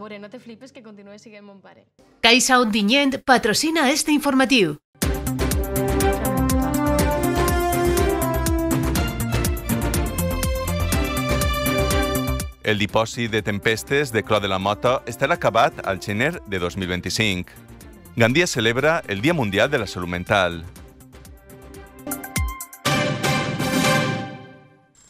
veure, eh, no te flipes que continuï siguent mon pare. Caixa Ondinyent patrocina este informatiu. El dipòsit de tempestes de Clò de la Mota estarà acabat al gener de 2025. Gandia celebra el Dia Mundial de la Salut Mental.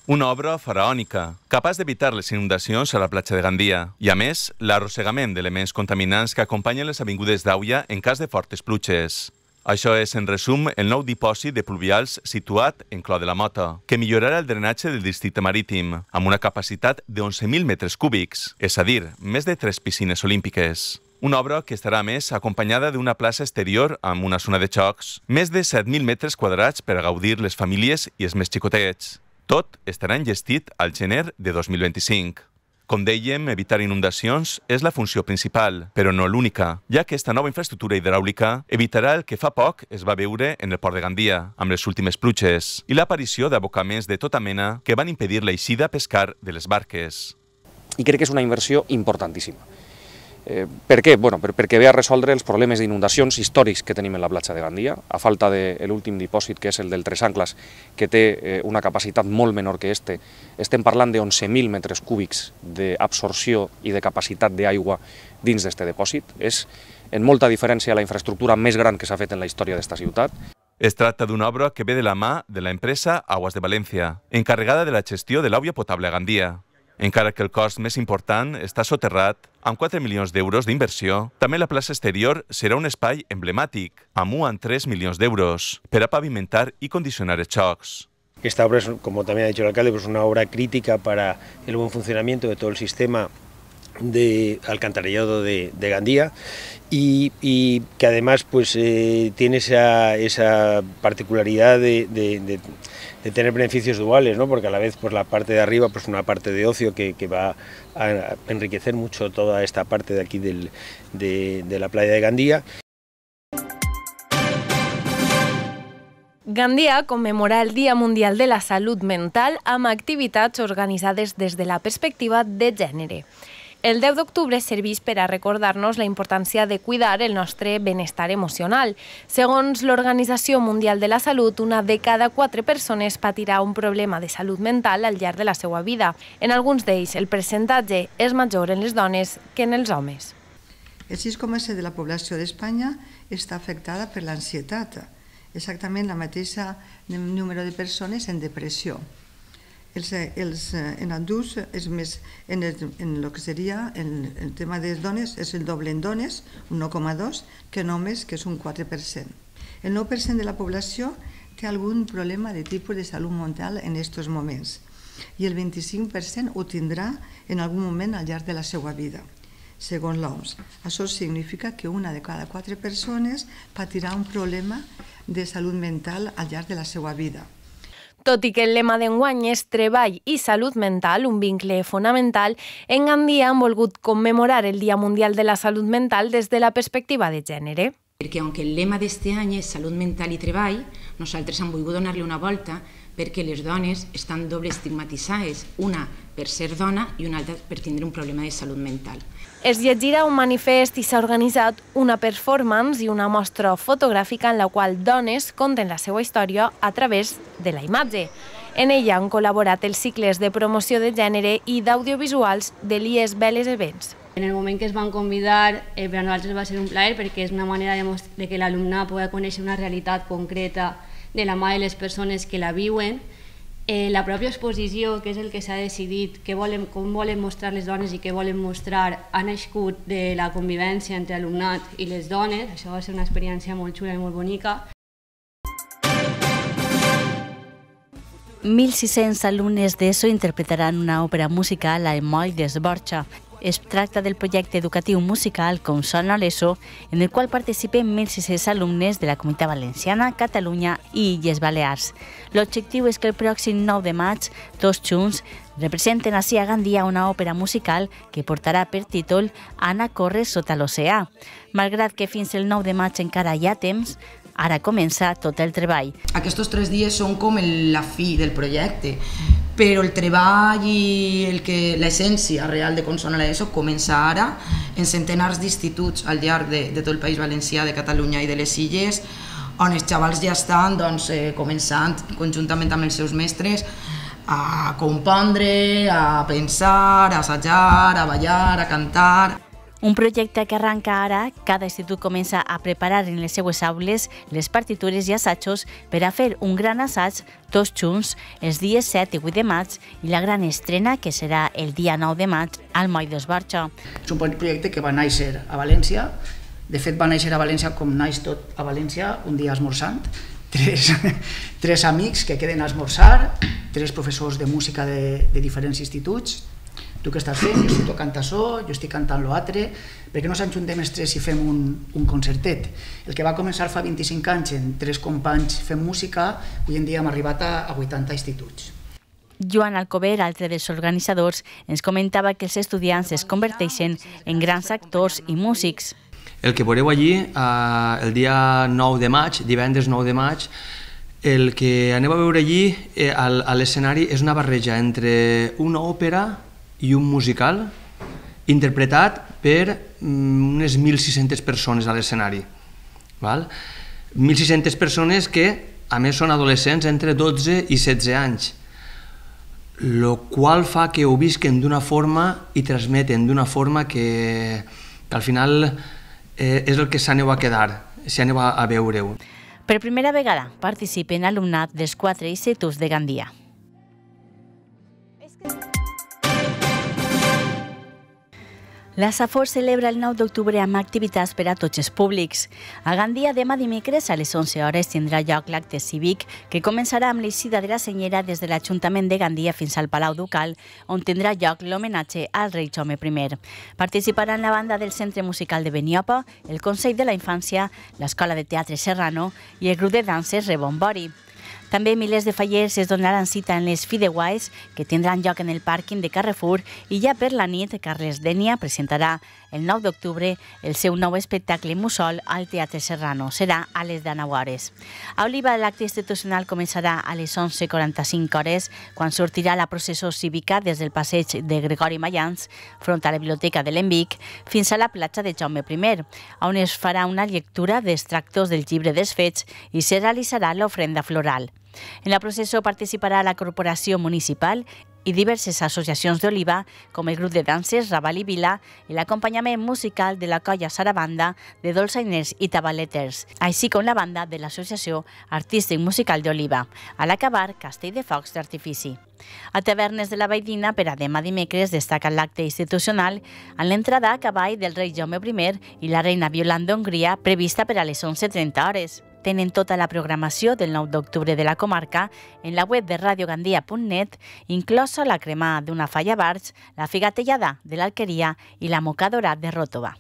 Una obra faraònica, capaç d'evitar les inundacions a la platja de Gandia i, a més, l'arrossegament d'elements contaminants que acompanyen les avingudes d'Auia en cas de fortes pluges. Això és, en resum, el nou dipòsit de pluvials situat en Clò de la Mota, que millorarà el drenatge del districte marítim, amb una capacitat de 11.000 metres cúbics, és a dir, més de tres piscines olímpiques. Una obra que estarà, més, acompanyada d'una plaça exterior amb una zona de xocs, més de 7.000 metres quadrats per a gaudir les famílies i els més xicotets, tot estarà engestit al gener de 2025. Com dèiem, evitar inundacions és la funció principal, però no l'única, ja que aquesta nova infraestructura hidràulica evitarà el que fa poc es va veure en el port de Gandia, amb les últimes pluges, i l'aparició d'abocaments de tota mena que van impedir l'eixida a pescar de les barques. I crec que és una inversió importantíssima Eh, per què? Bueno, per, perquè ve a resoldre els problemes d'inundacions històrics que tenim en la platja de Gandia, a falta de l'últim dipòsit, que és el del Tres Ancles, que té eh, una capacitat molt menor que este. Estem parlant de 11.000 metres cúbics d'absorció i de capacitat d'aigua dins d'este depòsit. És en molta diferència la infraestructura més gran que s'ha fet en la història d'esta ciutat. Es tracta d'una obra que ve de la mà de la empresa Aguas de València, encarregada de la gestió de l'àvia potable a Gandia. Encara que el cost més important està soterrat, amb 4 euros de inversión, también la plaza exterior será un espai emblemático, a 1 3 millones de euros, a pavimentar y condicionar els xocs. Esta obra, es, como también ha dicho el alcalde, pues una obra crítica para el buen funcionamiento de todo el sistema de alcantarillado de, Gandía y, que además pues, eh, tiene esa, particularidad de de tener beneficios duales, ¿no? porque a la vez pues, la parte de arriba, pues una parte de ocio que, va a enriquecer mucho toda esta parte de aquí de, la playa de Gandía. Gandía conmemora el Día Mundial de la Salud Mental ama actividades organizadas desde la perspectiva de género. El 10 d'octubre serveix per a recordar-nos la importància de cuidar el nostre benestar emocional. Segons l'Organització Mundial de la Salut, una de cada quatre persones patirà un problema de salut mental al llarg de la seva vida. En alguns d'ells, el percentatge és major en les dones que en els homes. El 6,7 de la població d'Espanya està afectada per l'ansietat, exactament la mateixa número de persones en depressió els, eh, els, eh, en adults és més en el, en el que seria en el tema de dones és el doble en dones, un 1,2 que només que és un 4%. El 9% de la població té algun problema de tipus de salut mental en aquests moments i el 25% ho tindrà en algun moment al llarg de la seva vida, segons l'OMS. Això significa que una de cada quatre persones patirà un problema de salut mental al llarg de la seva vida. Tot i que el lema d'enguany és Treball i Salut Mental, un vincle fonamental, en Gandia han volgut commemorar el Dia Mundial de la Salut Mental des de la perspectiva de gènere. Perquè, aunque el lema d'este any és Salut Mental i Treball, nosaltres hem volgut donar-li una volta perquè les dones estan doble estigmatitzades, una per ser dona i una altra per tindre un problema de salut mental. Es llegirà un manifest i s'ha organitzat una performance i una mostra fotogràfica en la qual dones conten la seva història a través de la imatge. En ella han col·laborat els cicles de promoció de gènere i d'audiovisuals de l'IES Veles Events. En el moment que es van convidar, eh, per a nosaltres va ser un plaer perquè és una manera de, de que l'alumne pugui conèixer una realitat concreta de la mà de les persones que la viuen, eh, la pròpia exposició, que és el que s'ha decidit, que volem, com volen mostrar les dones i què volen mostrar, ha nascut de la convivència entre alumnat i les dones, això va ser una experiència molt xula i molt bonica. 1.600 alumnes d'ESO interpretaran una òpera musical a Emoll d'Esborxa es tracta del projecte educatiu musical Consona l'ESO, en el qual participen 1.600 alumnes de la Comunitat Valenciana, Catalunya i Illes Balears. L'objectiu és que el pròxim 9 de maig, tots junts, representen així a Gandia una òpera musical que portarà per títol Anna corre sota l'oceà. Malgrat que fins el 9 de maig encara hi ha temps, ara comença tot el treball. Aquests tres dies són com la fi del projecte però el treball i el que l'essència real de com sona l'ESO comença ara en centenars d'instituts al llarg de, de tot el País Valencià, de Catalunya i de les Illes, on els xavals ja estan doncs, eh, començant conjuntament amb els seus mestres a compondre, a pensar, a assajar, a ballar, a cantar... Un projecte que arranca ara, cada institut comença a preparar en les seues aules les partitures i assajos per a fer un gran assaig tots junts els dies 7 i 8 de maig i la gran estrena que serà el dia 9 de maig al Moll d'Esbarxo. És un projecte que va néixer a València, de fet va néixer a València com naix tot a València, un dia esmorzant, tres, tres amics que queden a esmorzar, tres professors de música de, de diferents instituts, tu què estàs fent, jo estic tocant això, jo estic cantant l'altre, perquè no s'ajuntem els tres i fem un, un concertet. El que va començar fa 25 anys en tres companys fent música, avui en dia hem arribat a, a 80 instituts. Joan Alcover, altre dels organitzadors, ens comentava que els estudiants es converteixen en grans actors i músics. El que veureu allí eh, el dia 9 de maig, divendres 9 de maig, el que aneu a veure allí eh, a l'escenari és una barreja entre una òpera i un musical interpretat per mm, unes 1.600 persones a l'escenari. 1.600 persones que, a més, són adolescents entre 12 i 16 anys, el qual fa que ho visquen d'una forma i transmeten d'una forma que, que al final eh, és el que s'aneu a quedar, s'aneu a, a veure-ho. Per primera vegada participen alumnat dels i instituts de Gandia. La Safor celebra el 9 d'octubre amb activitats per a tots els públics. A Gandia, demà dimecres a les 11 hores tindrà lloc l'acte cívic que començarà amb l'eixida de la senyera des de l'Ajuntament de Gandia fins al Palau Ducal, on tindrà lloc l'homenatge al rei Jaume I. Participaran la banda del Centre Musical de Beniopa, el Consell de la Infància, l'Escola de Teatre Serrano i el grup de danses Rebombori. Bori. També milers de fallers es donaran cita en les Fideuais, que tindran lloc en el pàrquing de Carrefour, i ja per la nit Carles Dènia presentarà el 9 d'octubre el seu nou espectacle Mussol al Teatre Serrano. Serà a les 19 hores. A Oliva l'acte institucional començarà a les 11.45 hores, quan sortirà la processó cívica des del passeig de Gregori Mayans, front a la biblioteca de l'Envic, fins a la platja de Jaume I, on es farà una lectura d'extractos del llibre dels fets i se realitzarà l'ofrenda floral. En la processó participarà la Corporació Municipal i diverses associacions d'Oliva, com el grup de danses Raval i Vila i l'acompanyament musical de la colla Sarabanda de dolçainers i tabaleters, així com la banda de l'Associació Artístic Musical d'Oliva, a l'acabar Castell de Focs d'Artifici. A Tavernes de la Vaidina, per a demà dimecres, destaca l'acte institucional en l'entrada a cavall del rei Jaume I i la reina Violant d'Hongria, prevista per a les 11.30 hores. Tenen tota la programació del 9 d'octubre de la comarca en la web de radiogandia.net, inclosa la cremà d'una falla barx, la figatellada de l'Alqueria i la mocadora de Ròtova.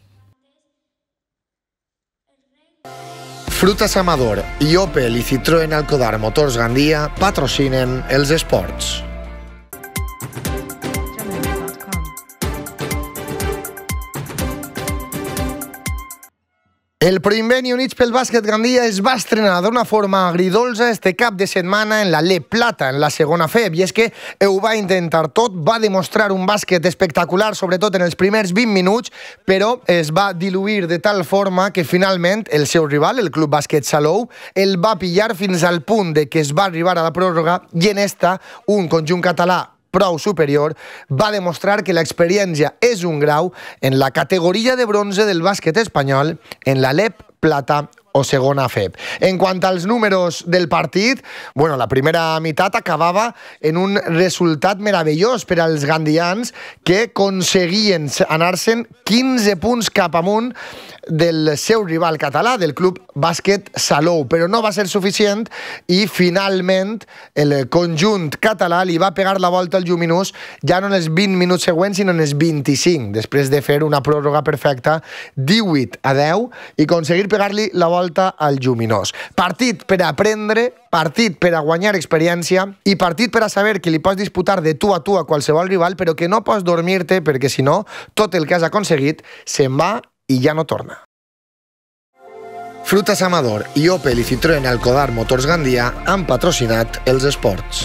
Frutas Amador i Opel i Citroën Alcodar Motors Gandia patrocinen els esports. El Proinveni Units pel Bàsquet Gandia es va estrenar d'una forma agridolça este cap de setmana en la Le Plata, en la segona FEB, i és que ho va intentar tot, va demostrar un bàsquet espectacular, sobretot en els primers 20 minuts, però es va diluir de tal forma que finalment el seu rival, el Club Bàsquet Salou, el va pillar fins al punt de que es va arribar a la pròrroga i en esta un conjunt català prou superior, va demostrar que l'experiència és un grau en la categoria de bronze del bàsquet espanyol en la LEP Plata o segona FEP. En quant als números del partit, bueno, la primera meitat acabava en un resultat meravellós per als gandians que aconseguien anar-se'n 15 punts cap amunt del seu rival català, del club bàsquet Salou, però no va ser suficient i finalment el conjunt català li va pegar la volta al Lluminós ja no en els 20 minuts següents, sinó en els 25, després de fer una pròrroga perfecta 18 a 10 i aconseguir pegar-li la volta al Lluminós. Partit per aprendre, partit per a guanyar experiència i partit per a saber que li pots disputar de tu a tu a qualsevol rival, però que no pots dormir-te perquè, si no, tot el que has aconseguit se'n va i ja no torna. Frutas Amador i Opel i Citroën Alcodar Motors Gandia han patrocinat els esports.